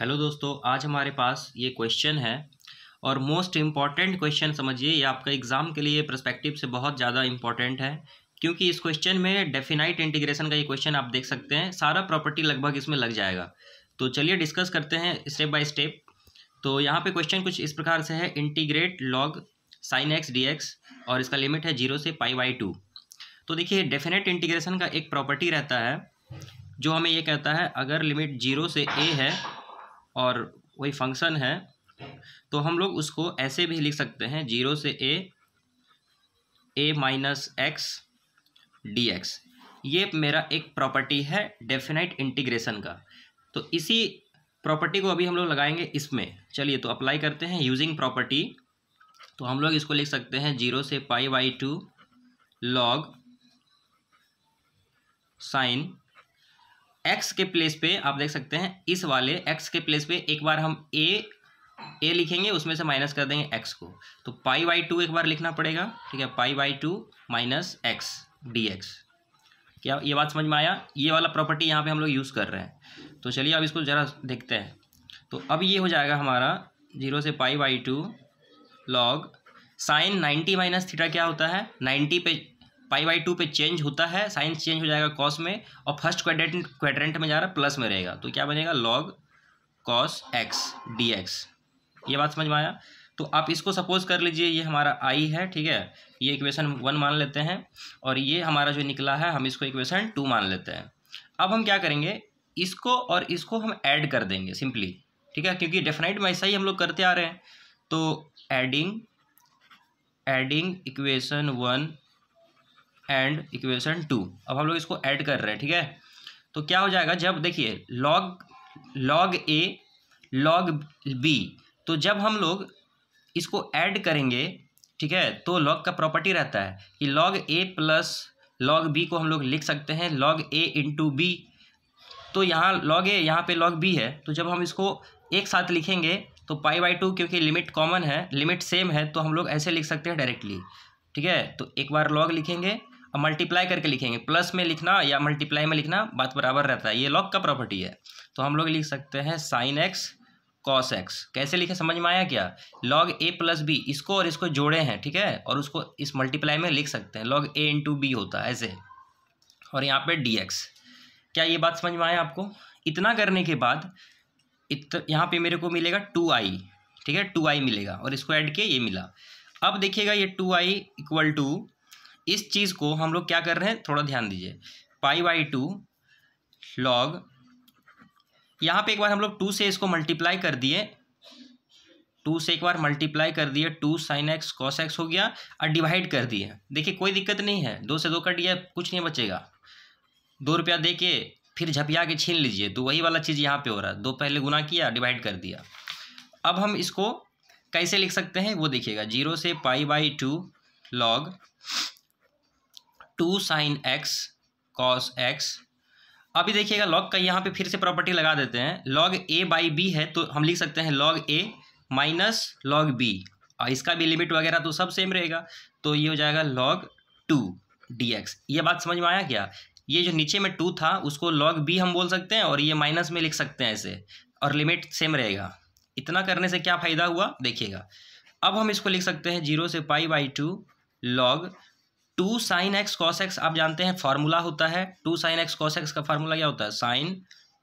hello दोस्तों आज हमारे पास ये क्वेश्चन है और मोस्ट इम्पॉर्टेंट क्वेश्चन समझिए ये आपका एग्ज़ाम के लिए प्रस्पेक्टिव से बहुत ज़्यादा इम्पॉर्टेंट है क्योंकि इस क्वेश्चन में डेफिनाइट इंटीग्रेशन का ये क्वेश्चन आप देख सकते हैं सारा प्रॉपर्टी लगभग इसमें लग जाएगा तो चलिए डिस्कस करते हैं स्टेप बाय स्टेप तो यहाँ पे क्वेश्चन कुछ इस प्रकार से है integrate log sine x d x और इसका लिमिट है जीरो से पाई बाई टू तो देखिए डेफिनेट इंटीग्रेशन का एक प्रॉपर्टी रहता है जो हमें ये कहता है अगर लिमिट जीरो से ए है और वही फंक्शन है तो हम लोग उसको ऐसे भी लिख सकते हैं जीरो से a a minus x d x ये मेरा एक प्रॉपर्टी है डेफिनेट इंटीग्रेशन का तो इसी प्रॉपर्टी को अभी हम लोग लगाएंगे इसमें चलिए तो अप्लाई करते हैं यूजिंग प्रॉपर्टी तो हम लोग इसको लिख सकते हैं जीरो से pi by two log sine x के प्लेस पे आप देख सकते हैं इस वाले एक्स के प्लेस पे एक बार हम ए ए लिखेंगे उसमें से माइनस कर देंगे एक्स को तो पाई बाई टू एक बार लिखना पड़ेगा ठीक है pi by two minus x d x क्या ये बात समझ में आया ये वाला प्रॉपर्टी यहाँ पे हम लोग यूज़ कर रहे हैं तो चलिए अब इसको ज़रा देखते हैं तो अब ये हो जाएगा हमारा जीरो से pi by two log sine ninety minus theta क्या होता है नाइन्टी पे पाई बाई टू पे चेंज होता है साइन चेंज हो जाएगा कॉस में और फर्स्ट क्वाड्रेंट क्वाड्रेंट में जा रहा है प्लस में रहेगा तो क्या बनेगा log cos x d x ये बात समझ में आया तो आप इसको सपोज कर लीजिए ये हमारा आई है ठीक है ये इक्वेशन वन मान लेते हैं और ये हमारा जो निकला है हम इसको इक्वेशन टू मान लेते हैं अब हम क्या करेंगे इसको और इसको हम ऐड कर देंगे सिंपली ठीक है क्योंकि डेफिनेट में ऐसा ही हम लोग करते आ रहे हैं तो adding adding equation one and equation two अब हम लोग इसको ऐड कर रहे हैं ठीक है तो क्या हो जाएगा जब देखिए log log a log b तो जब हम लोग इसको ऐड करेंगे ठीक है तो लॉग का प्रॉपर्टी रहता है कि log a plus log b को हम लोग लिख सकते हैं लॉग ए इंटू बी तो यहाँ लॉग ए यहाँ पे लॉग बी है तो जब हम इसको एक साथ लिखेंगे तो पाई बाई टू क्योंकि लिमिट कॉमन है लिमिट सेम है तो हम लोग ऐसे लिख सकते हैं डायरेक्टली ठीक है तो एक बार लॉग लिखेंगे मल्टीप्लाई करके लिखेंगे प्लस में लिखना या मल्टीप्लाई में लिखना बात बराबर रहता है ये लॉग का प्रॉपर्टी है तो हम लोग लिख सकते हैं साइन एक्स कॉस एक्स कैसे लिखे समझ में आया क्या लॉग ए प्लस बी इसको और इसको जोड़े हैं ठीक है और उसको इस मल्टीप्लाई में लिख सकते हैं लॉग ए इंटू बी होता है ऐसे और यहाँ पे डी एक्स क्या ये बात समझ में आया आपको इतना करने के बाद इत यहाँ पे मेरे को मिलेगा टू आई ठीक है टू आई मिलेगा और इसको ऐड किया ये मिला अब देखिएगा ये टू आई इक्वल टू इस चीज़ को हम लोग क्या कर रहे हैं थोड़ा ध्यान दीजिए पाई बाई टू लॉग यहाँ पे एक बार हम लोग टू से इसको मल्टीप्लाई कर दिए टू से एक बार मल्टीप्लाई कर दिए two sine x cos x हो गया और डिवाइड कर दिए देखिए कोई दिक्कत नहीं है दो से दो कट गया कुछ नहीं बचेगा दो रुपया दे के फिर झपिया के छीन लीजिए तो वही वाला चीज़ यहाँ पे हो रहा है दो पहले गुना किया डिवाइड कर दिया अब हम इसको कैसे लिख सकते हैं वो देखिएगा जीरो से pi by two log two sine x cos x अभी देखिएगा लॉग का यहाँ पे फिर से प्रॉपर्टी लगा देते हैं लॉग ए बाई बी है तो हम लिख सकते हैं log a minus log b और इसका भी लिमिट वगैरह तो सब सेम रहेगा तो ये हो जाएगा लॉग टू डी एक्स ये बात समझ में आया क्या ये जो नीचे में टू था उसको लॉग बी हम बोल सकते हैं और ये माइनस में लिख सकते हैं ऐसे और लिमिट सेम रहेगा इतना करने से क्या फ़ायदा हुआ देखिएगा अब हम इसको लिख सकते हैं जीरो से pi by two log two sine x cos x आप जानते हैं फार्मूला होता है two sine x cos x का फार्मूला क्या होता है साइन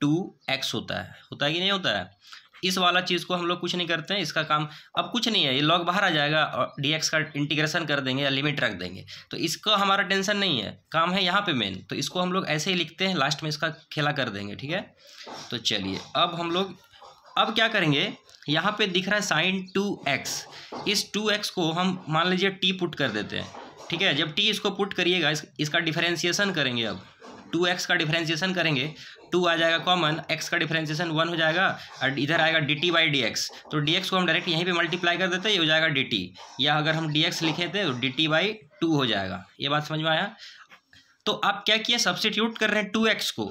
टू एक्स होता है होता है कि नहीं होता है इस वाला चीज़ को हम लोग कुछ नहीं करते हैं इसका काम अब कुछ नहीं है ये लॉग बाहर आ जाएगा और डी एक्स का इंटीग्रेशन कर देंगे या लिमिट रख देंगे तो इसका हमारा टेंशन नहीं है काम है यहाँ पे मेन तो इसको हम लोग ऐसे ही लिखते हैं लास्ट में इसका खेला कर देंगे ठीक है तो चलिए अब हम लोग अब क्या करेंगे यहाँ पर दिख रहा है साइन टू एक्स इस टू एक्स को हम मान लीजिए टी पुट कर देते हैं ठीक है जब टी इसको पुट करिएगा इस, इसका डिफरेंशिएशन करेंगे अब टू एक्स का डिफरेंशिएशन करेंगे टू आ जाएगा कॉमन एक्स का डिफरेंशिएशन वन हो जाएगा और इधर आएगा d t by d x तो डी एक्स को हम डायरेक्ट यहीं पे मल्टीप्लाई कर देते हैं ये हो जाएगा डी टी या अगर हम डी एक्स लिखे थे तो डी टी बाई टू हो जाएगा ये बात समझ में आया तो आप क्या किए सब्सिट्यूट कर रहे हैं टू एक्स को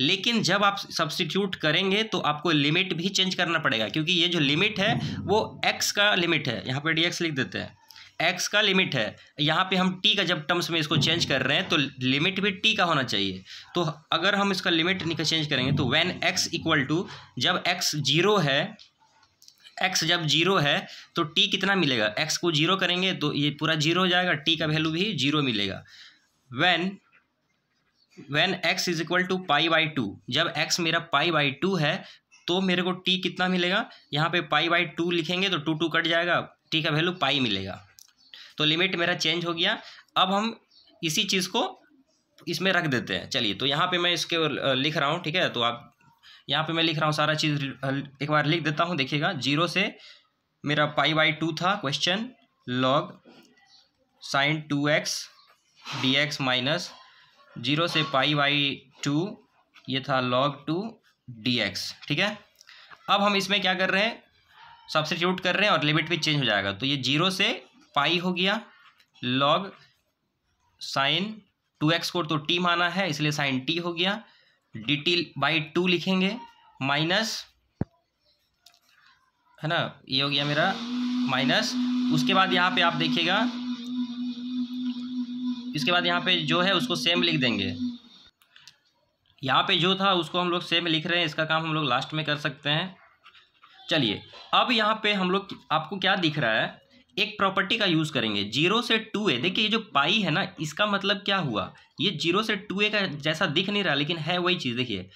लेकिन जब आप सब्सटीट्यूट करेंगे तो आपको लिमिट भी चेंज करना पड़ेगा क्योंकि ये जो लिमिट है वो एक्स का लिमिट है यहाँ पर डी एक्स लिख देते हैं एक्स का लिमिट है यहाँ पे हम टी का जब टर्म्स में इसको चेंज कर रहे हैं तो लिमिट भी टी का होना चाहिए तो अगर हम इसका लिमिट निकल चेंज करेंगे तो वैन एक्स इक्वल टू जब एक्स जीरो है एक्स जब जीरो है तो टी कितना मिलेगा एक्स को जीरो करेंगे तो ये पूरा जीरो हो जाएगा टी का वैल्यू भी जीरो मिलेगा when when x is equal to pi by two जब एक्स मेरा पाई बाई टू है तो मेरे को टी कितना मिलेगा यहाँ पे पाई बाई टू लिखेंगे तो टू टू कट जाएगा टी का वैल्यू पाई मिलेगा तो लिमिट मेरा चेंज हो गया अब हम इसी चीज़ को इसमें रख देते हैं चलिए तो यहाँ पे मैं इसके लिख रहा हूँ ठीक है तो आप यहाँ पे मैं लिख रहा हूँ सारा चीज़ एक बार लिख देता हूँ देखिएगा जीरो से मेरा पाई बाई टू था question log sine two x d x minus zero से पाई बाई टू ये था लॉग टू डी एक्स ठीक है अब हम इसमें क्या कर रहे हैं सब्सिट्यूट कर रहे हैं और लिमिट भी चेंज हो जाएगा तो ये जीरो से पाई हो गया लॉग साइन टू एक्स को तो टी माना है इसलिए साइन टी हो गया डी टी बाई टू लिखेंगे माइनस है ना ये हो गया मेरा माइनस उसके बाद यहाँ पे आप देखिएगा इसके बाद यहाँ पे जो है उसको सेम लिख देंगे यहाँ पे जो था उसको हम लोग सेम लिख रहे हैं इसका काम हम लोग लास्ट में कर सकते हैं चलिए अब यहाँ पे हम लोग आपको क्या दिख रहा है एक प्रॉपर्टी का यूज़ करेंगे जीरो से टू ए देखिए ये जो पाई है ना इसका मतलब क्या हुआ ये जीरो से टू ए का जैसा दिख नहीं रहा लेकिन है वही चीज़ देखिए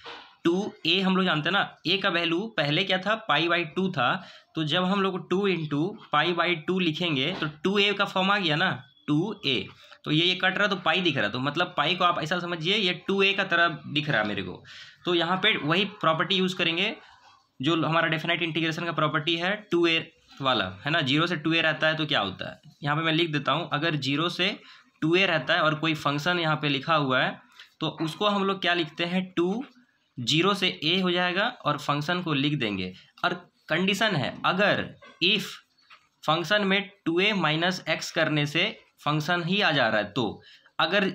टू ए हम लोग जानते हैं ना ए का वैल्यू पहले क्या था पाई बाई टू था तो जब हम लोग two into pi by two लिखेंगे तो टू ए का फॉर्म आ गया ना टू ए तो ये ये कट रहा तो पाई दिख रहा तो मतलब पाई को आप ऐसा समझिए ये टू ए का तरह दिख रहा मेरे को तो यहाँ पे वही प्रॉपर्टी यूज़ करेंगे जो हमारा डेफिनेट इंटीग्रेशन का प्रॉपर्टी है टू ए वाला है ना जीरो से टू ए रहता है तो क्या होता है यहाँ पे मैं लिख देता हूँ अगर जीरो से टू ए रहता है और कोई फंक्शन यहाँ पे लिखा हुआ है तो उसको हम लोग क्या लिखते हैं टू जीरो से ए हो जाएगा और फंक्शन को लिख देंगे और कंडीशन है अगर इफ़ फंक्शन में टू ए माइनस एक्स करने से फंक्शन ही आ जा रहा है तो अगर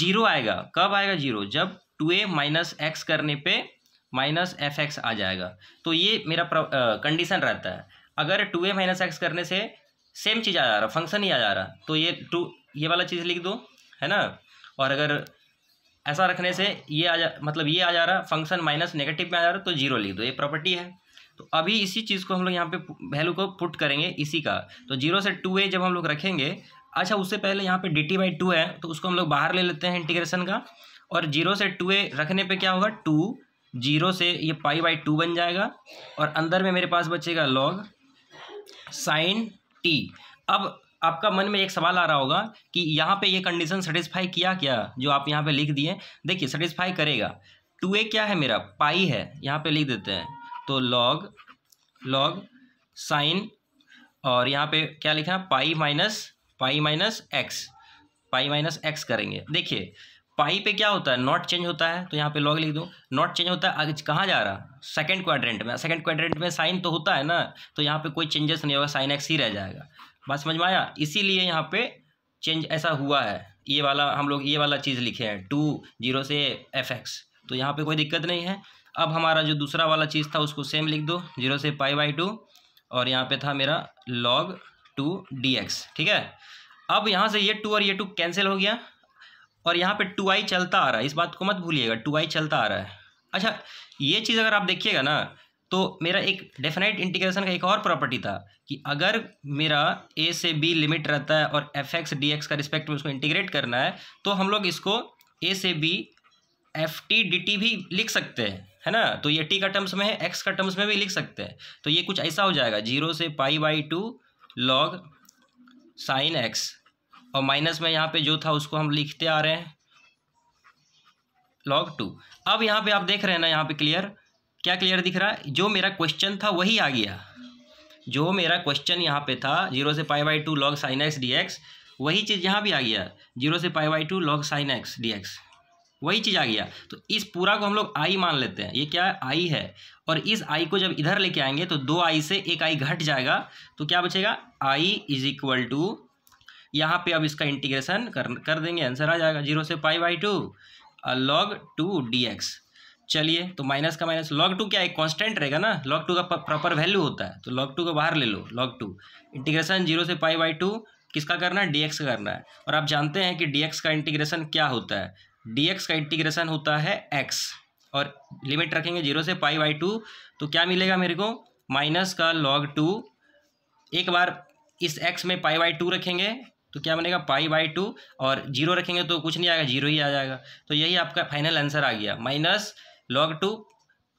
जीरो आएगा कब आएगा जीरो जब टू ए माइनस एक्स करने पे माइनस एफ एक्स आ जाएगा तो ये मेरा कंडीशन रहता है अगर टू ए माइनस एक्स करने से सेम चीज़ आ जा रहा फंक्शन ही आ जा रहा तो ये टू ये वाला चीज़ लिख दो है ना और अगर ऐसा रखने से ये आ जा मतलब ये आ जा रहा फंक्शन माइनस नेगेटिव में आ जा रहा तो जीरो लिख दो ये प्रॉपर्टी है तो अभी इसी चीज़ को हम लोग यहाँ पे वैल्यू को पुट करेंगे इसी का तो जीरो से टू ए जब हम लोग रखेंगे अच्छा उससे पहले यहाँ पे डी टी बाई टू है तो उसको हम लोग बाहर ले लेते हैं इंटीग्रेशन का और जीरो से टू ए रखने पर क्या होगा टू जीरो से ये पाई बाई टू बन जाएगा और अंदर में मेरे पास बचेगा लॉग साइन टी अब आपका मन में एक सवाल आ रहा होगा कि यहाँ पे ये कंडीशन सेटिस्फाई किया क्या जो आप यहाँ पे लिख दिए देखिए सेटिस्फाई करेगा टू ए क्या है मेरा पाई है यहाँ पे लिख देते हैं तो लॉग लॉग साइन और यहाँ पे क्या लिखा pi minus pi minus x pi minus x करेंगे देखिए पाई पे क्या होता है नॉट चेंज होता है तो यहाँ पे लॉग लिख दो नॉट चेंज होता है आगे कहाँ जा रहा सेकंड क्वाड्रेंट में सेकंड क्वाड्रेंट में साइन तो होता है ना तो यहाँ पे कोई चेंजेस नहीं होगा साइन एक्स ही रह जाएगा बात समझ में आया इसीलिए यहाँ पे चेंज ऐसा हुआ है ये वाला हम लोग ये वाला चीज़ लिखे हैं टू जीरो से एफ एक्स तो यहाँ पर कोई दिक्कत नहीं है अब हमारा जो दूसरा वाला चीज़ था उसको सेम लिख दो जीरो से पाई बाई टू और यहाँ पर था मेरा लॉग टू डी एक्स ठीक है अब यहाँ से ये टू और ये टू कैंसिल हो गया और यहाँ पे टू आई चलता आ रहा है इस बात को मत भूलिएगा टू आई चलता आ रहा है अच्छा ये चीज़ अगर आप देखिएगा ना तो मेरा एक डेफिनेट इंटीग्रेशन का एक और प्रॉपर्टी था कि अगर मेरा ए से बी लिमिट रहता है और एफ एक्स डी एक्स का रिस्पेक्ट में उसको इंटीग्रेट करना है तो हम लोग इसको ए से b f t d t भी लिख सकते हैं है ना तो ये टी का टर्म्स में है एक्स का टर्म्स में भी लिख सकते हैं तो ये कुछ ऐसा हो जाएगा जीरो से pi by two log sine x और माइनस में यहाँ पे जो था उसको हम लिखते आ रहे हैं लॉग टू अब यहाँ पे आप देख रहे हैं ना यहाँ पे क्लियर क्या क्लियर दिख रहा है जो मेरा क्वेश्चन था वही आ गया जो मेरा क्वेश्चन यहाँ पे था जीरो से pi by two log sine x d x वही चीज़ यहाँ भी आ गया जीरो से pi by two log sine x d x वही चीज़ आ गया तो इस पूरा को हम लोग आई मान लेते हैं ये क्या है आई है और इस आई को जब इधर लेके आएंगे तो दो आई से एक आई घट जाएगा तो क्या बचेगा आई इज इक्वल टू यहाँ पे अब इसका इंटीग्रेशन कर कर देंगे आंसर आ जाएगा जीरो से pi by two log two d x चलिए तो माइनस का माइनस लॉग टू क्या है कांस्टेंट रहेगा ना लॉग टू का प्रॉपर वैल्यू होता है तो लॉग टू को बाहर ले लो लॉग टू इंटीग्रेशन जीरो से पाई बाई टू किसका करना है डी का करना है और आप जानते हैं कि डी एक्स का इंटीग्रेशन क्या होता है डी का इंटीग्रेशन होता है एक्स और लिमिट रखेंगे जीरो से पाई बाई टू तो क्या मिलेगा मेरे को माइनस का लॉग टू एक बार इस एक्स में पाई बाई टू रखेंगे तो क्या बनेगा पाई बाई टू और जीरो रखेंगे तो कुछ नहीं आएगा जीरो ही आ जाएगा तो यही आपका फाइनल आंसर आ गया minus log two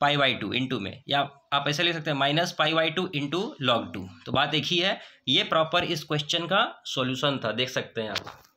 pi by two into में या आप ऐसे लिख सकते हैं minus pi by two into log two तो बात एक ही है ये प्रॉपर इस क्वेश्चन का सॉल्यूशन था देख सकते हैं आप